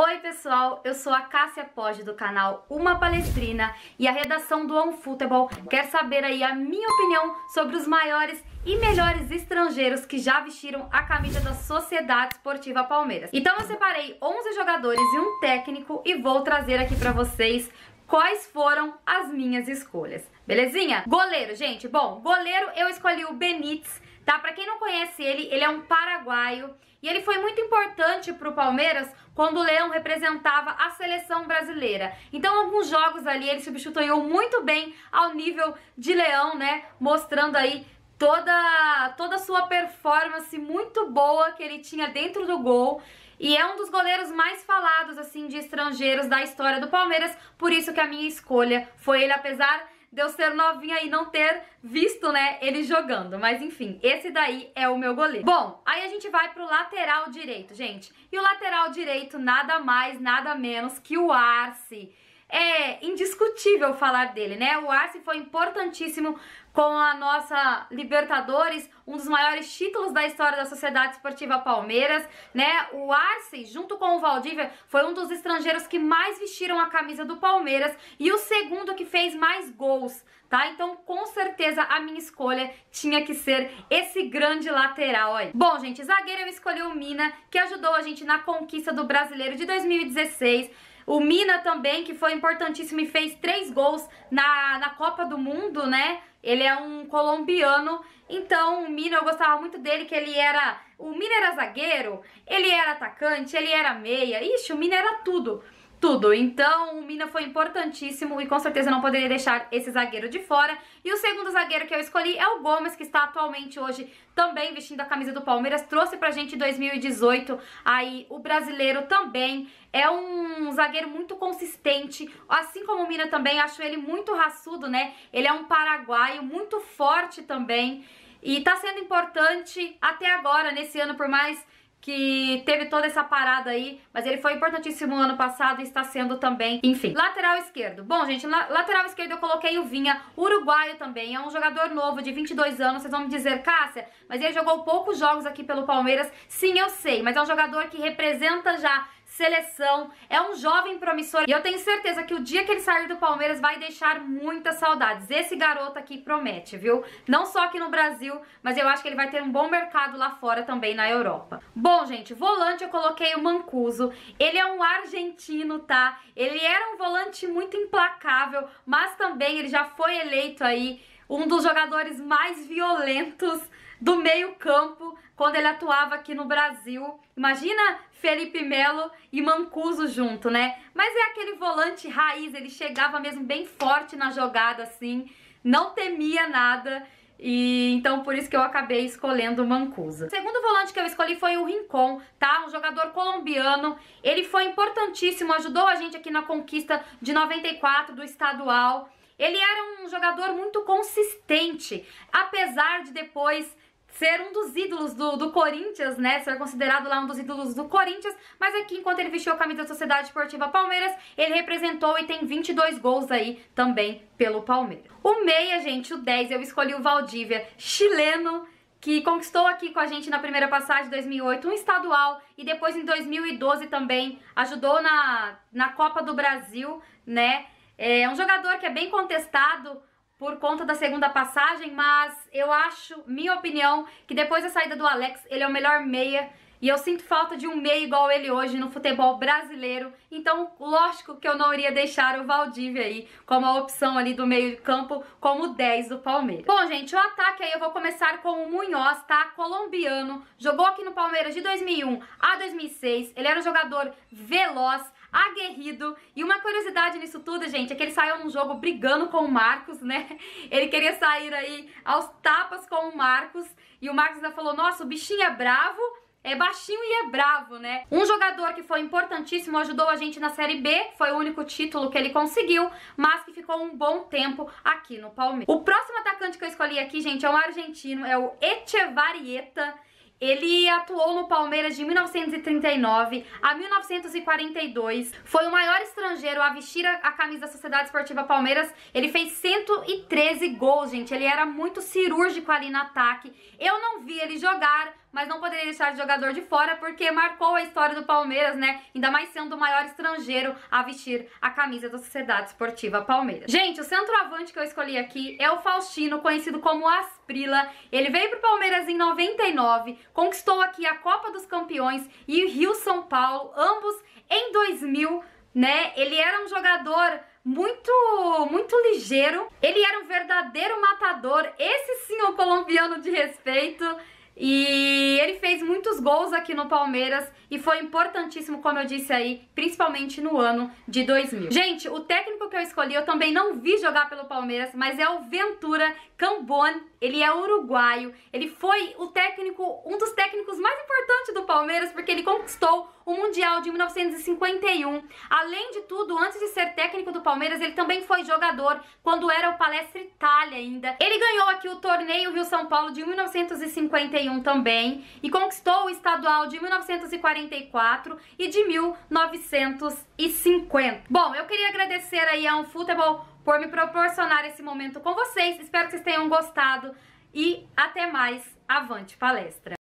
Oi pessoal, eu sou a Cássia Pode do canal Uma Palestrina e a redação do On Futebol quer saber aí a minha opinião sobre os maiores e melhores estrangeiros que já vestiram a camisa da Sociedade Esportiva Palmeiras. Então eu separei 11 jogadores e um técnico e vou trazer aqui para vocês quais foram as minhas escolhas. Belezinha? Goleiro, gente, bom, goleiro eu escolhi o Benítez tá? Para quem não conhece ele, ele é um paraguaio e ele foi muito importante para o Palmeiras quando o Leão representava a seleção brasileira. Então, alguns jogos ali ele substituiu muito bem ao nível de Leão, né? Mostrando aí toda toda a sua performance muito boa que ele tinha dentro do gol. E é um dos goleiros mais falados assim de estrangeiros da história do Palmeiras, por isso que a minha escolha foi ele, apesar de eu ser novinha e não ter visto, né, ele jogando. Mas enfim, esse daí é o meu goleiro. Bom, aí a gente vai pro lateral direito, gente. E o lateral direito nada mais, nada menos que o Arce é indiscutível falar dele, né? O Arce foi importantíssimo com a nossa Libertadores, um dos maiores títulos da história da Sociedade Esportiva Palmeiras, né? O Arce, junto com o Valdívia, foi um dos estrangeiros que mais vestiram a camisa do Palmeiras e o segundo que fez mais gols, tá? Então, com certeza, a minha escolha tinha que ser esse grande lateral aí. Bom, gente, zagueiro eu escolhi o Mina, que ajudou a gente na conquista do Brasileiro de 2016, o Mina também, que foi importantíssimo e fez três gols na, na Copa do Mundo, né? Ele é um colombiano, então o Mina, eu gostava muito dele, que ele era... O Mina era zagueiro, ele era atacante, ele era meia, ixi, o Mina era tudo tudo. Então, o Mina foi importantíssimo e com certeza não poderia deixar esse zagueiro de fora. E o segundo zagueiro que eu escolhi é o Gomes, que está atualmente hoje também vestindo a camisa do Palmeiras. Trouxe pra gente em 2018 aí o brasileiro também. É um zagueiro muito consistente, assim como o Mina também, acho ele muito raçudo, né? Ele é um paraguaio muito forte também. E tá sendo importante até agora, nesse ano, por mais que teve toda essa parada aí, mas ele foi importantíssimo ano passado e está sendo também, enfim. Lateral esquerdo. Bom, gente, lateral esquerdo eu coloquei o Vinha, uruguaio também, é um jogador novo de 22 anos, vocês vão me dizer, Cássia, mas ele jogou poucos jogos aqui pelo Palmeiras. Sim, eu sei, mas é um jogador que representa já seleção, é um jovem promissor e eu tenho certeza que o dia que ele sair do Palmeiras vai deixar muitas saudades. Esse garoto aqui promete, viu? Não só aqui no Brasil, mas eu acho que ele vai ter um bom mercado lá fora também na Europa. Bom, gente, volante eu coloquei o Mancuso. Ele é um argentino, tá? Ele era um volante muito implacável, mas também ele já foi eleito aí um dos jogadores mais violentos do meio-campo quando ele atuava aqui no Brasil. Imagina Felipe Melo e Mancuso junto, né? Mas é aquele volante raiz, ele chegava mesmo bem forte na jogada assim, não temia nada. E então por isso que eu acabei escolhendo o Mancuso. O segundo volante que eu escolhi foi o Rincon, tá? Um jogador colombiano. Ele foi importantíssimo, ajudou a gente aqui na conquista de 94 do estadual. Ele era um jogador muito consistente, apesar de depois ser um dos ídolos do, do Corinthians, né? Ser considerado lá um dos ídolos do Corinthians, mas aqui, enquanto ele vestiu a camisa da Sociedade Esportiva Palmeiras, ele representou e tem 22 gols aí também pelo Palmeiras. O meia, gente, o 10, eu escolhi o Valdívia, chileno, que conquistou aqui com a gente na primeira passagem de 2008 um estadual e depois em 2012 também ajudou na, na Copa do Brasil, né? É um jogador que é bem contestado por conta da segunda passagem, mas eu acho, minha opinião, que depois da saída do Alex, ele é o melhor meia e eu sinto falta de um meia igual ele hoje no futebol brasileiro. Então, lógico que eu não iria deixar o Valdívia aí como a opção ali do meio de campo, como 10 do Palmeiras. Bom, gente, o ataque aí eu vou começar com o Munhoz, tá? Colombiano. Jogou aqui no Palmeiras de 2001 a 2006. Ele era um jogador veloz aguerrido. E uma curiosidade nisso tudo, gente, é que ele saiu num jogo brigando com o Marcos, né? Ele queria sair aí aos tapas com o Marcos. E o Marcos ainda falou: Nossa, o bichinho é bravo. É baixinho e é bravo, né? Um jogador que foi importantíssimo, ajudou a gente na Série B, foi o único título que ele conseguiu, mas que ficou um bom tempo aqui no Palmeiras. O próximo atacante que eu escolhi aqui, gente, é um argentino, é o Echevarieta. Ele atuou no Palmeiras de 1939 a 1942. Foi o maior estrangeiro a vestir a, camisa da Sociedade Esportiva Palmeiras. Ele fez 113 gols, gente. Ele era muito cirúrgico ali no ataque. Eu não vi ele jogar, mas não poderia deixar o jogador de fora porque marcou a história do Palmeiras, né? Ainda mais sendo o maior estrangeiro a vestir a camisa da Sociedade Esportiva Palmeiras. Gente, o centroavante que eu escolhi aqui é o Faustino, conhecido como Asprila. Ele veio pro Palmeiras em 99, conquistou aqui a Copa dos Campeões e o Rio-São Paulo, ambos em 2000, né? Ele era um jogador muito, muito ligeiro. Ele era um verdadeiro matador. Esse sim o colombiano de respeito. E muitos gols aqui no Palmeiras e foi importantíssimo, como eu disse aí, principalmente no ano de 2000. Gente, o técnico que eu escolhi eu também não vi jogar pelo Palmeiras, mas é o Ventura Cambon. Ele é uruguaio, ele foi o técnico, um dos técnicos mais importantes do Palmeiras, porque ele conquistou o Mundial de 1951. Além de tudo, antes de ser técnico do Palmeiras, ele também foi jogador quando era o Palestra Itália ainda. Ele ganhou aqui o torneio Rio-São Paulo de 1951 também e conquistou estadual de 1944 e de 1950. Bom, eu queria agradecer aí a um futebol por me proporcionar esse momento com vocês. Espero que vocês tenham gostado e até mais. Avante palestra!